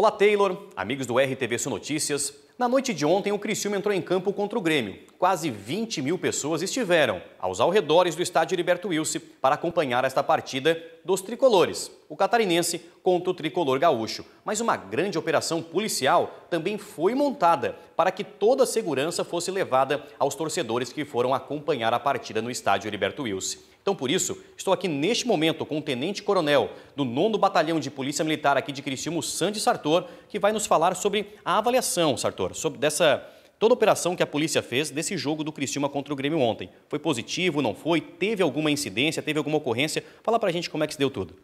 Olá, Taylor, amigos do RTV Notícias. Na noite de ontem, o Criciúma entrou em campo contra o Grêmio. Quase 20 mil pessoas estiveram aos alredores do estádio Heriberto Wilson para acompanhar esta partida dos tricolores. O catarinense contra o tricolor gaúcho. Mas uma grande operação policial também foi montada para que toda a segurança fosse levada aos torcedores que foram acompanhar a partida no estádio Heriberto Wilson. Então, por isso, estou aqui neste momento com o Tenente Coronel do 9 Batalhão de Polícia Militar aqui de Criciúma, Sandy Sartor, que vai nos falar sobre a avaliação, Sartor sobre dessa toda a operação que a polícia fez desse jogo do Criciúma contra o Grêmio ontem. Foi positivo, não foi? Teve alguma incidência, teve alguma ocorrência? Fala pra gente como é que se deu tudo.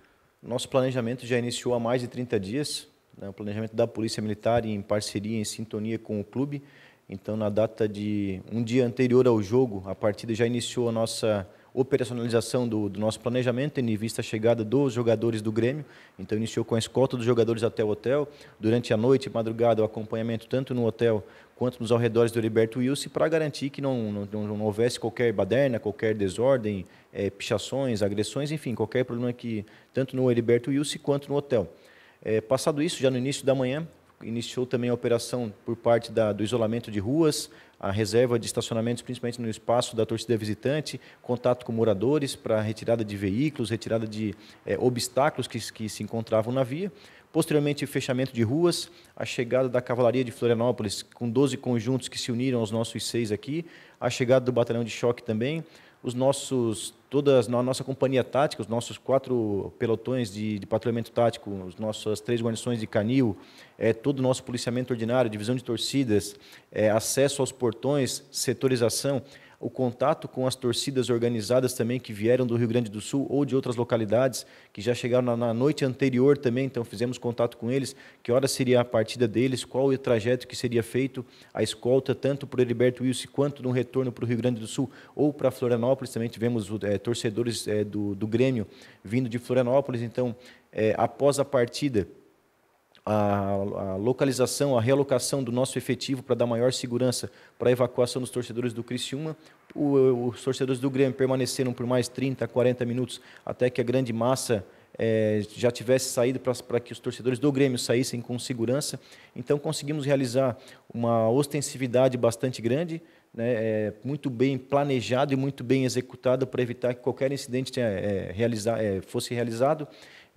Nosso planejamento já iniciou há mais de 30 dias, né, o planejamento da Polícia Militar em parceria, em sintonia com o clube. Então, na data de um dia anterior ao jogo, a partida já iniciou a nossa operacionalização do, do, nosso planejamento, tendo em vista a chegada dos jogadores do Grêmio. Então, iniciou com a escolta dos jogadores até o hotel. Durante a noite e madrugada, o acompanhamento tanto no hotel quanto nos arredores do Heriberto Wilson, para garantir que não, não, não, não, houvesse qualquer baderna, qualquer desordem, é, pichações, agressões, enfim, qualquer problema que tanto no Heriberto Wilson quanto no hotel. É, passado isso, já no início da manhã, iniciou também a operação por parte da, do isolamento de ruas, a reserva de estacionamentos, principalmente no espaço da torcida visitante, contato com moradores para retirada de veículos, retirada de é, obstáculos que, que se encontravam na via. Posteriormente, fechamento de ruas, a chegada da Cavalaria de Florianópolis, com 12 conjuntos que se uniram aos nossos seis aqui, a chegada do Batalhão de Choque também, os nossos todas a nossa companhia tática, os nossos quatro pelotões de, de patrulhamento tático, as nossas três guarnições de canil, é, todo o nosso policiamento ordinário, divisão de torcidas, é, acesso aos portões, setorização, o contato com as torcidas organizadas também que vieram do Rio Grande do Sul ou de outras localidades, que já chegaram na, na noite anterior também, então fizemos contato com eles, que hora seria a partida deles, qual o trajeto que seria feito, a escolta tanto o Heriberto Wilson quanto no retorno para o Rio Grande do Sul ou para Florianópolis, também tivemos é, torcedores é, do, do Grêmio vindo de Florianópolis, então é, após a partida a, a localização, a realocação do nosso efetivo para dar maior segurança para a evacuação dos torcedores do Criciúma. O, os torcedores do Grêmio permaneceram por mais 30, 40 minutos até que a grande massa é, já tivesse saído para que os torcedores do Grêmio saíssem com segurança. Então conseguimos realizar uma ostensividade bastante grande, né, é, muito bem planejado e muito bem executado para evitar que qualquer incidente tenha, é, eh, realizar, fosse realizado.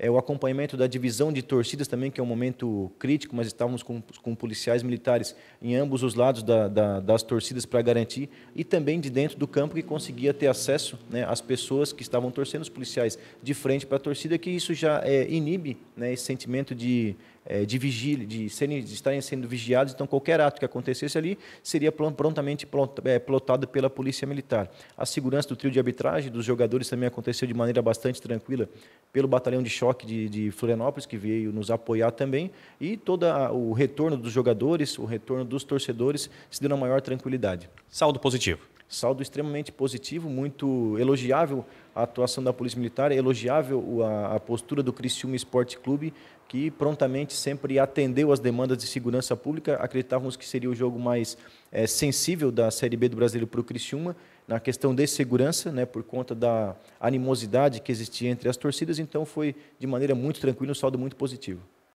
É, o acompanhamento da divisão de torcidas também, que é um momento crítico, mas estávamos com, com policiais militares em ambos os lados da, da, das torcidas para garantir, e também de dentro do campo que conseguia ter acesso né, às pessoas que estavam torcendo, os policiais de frente para a torcida, que isso já é, inibe né, esse sentimento de é, de vigília, de, serem, de estarem sendo vigiados, então qualquer ato que acontecesse ali seria prontamente é, plotado pela polícia militar. A segurança do trio de arbitragem dos jogadores também aconteceu de maneira bastante tranquila pelo batalhão de choque de, de Florianópolis, que veio nos apoiar também, e todo o retorno dos jogadores, o retorno dos torcedores se deu na maior tranquilidade. Saldo positivo saldo extremamente positivo, muito elogiável a atuação da Polícia Militar, elogiável a, a postura do Criciúma Esporte Clube, que prontamente sempre atendeu às demandas de segurança pública. Acreditávamos que seria o jogo mais é, sensível da Série B do Brasileiro para o Criciúma, na questão de segurança, né, por conta da animosidade que existia entre as torcidas. Então, foi de maneira muito tranquila, um saldo muito positivo.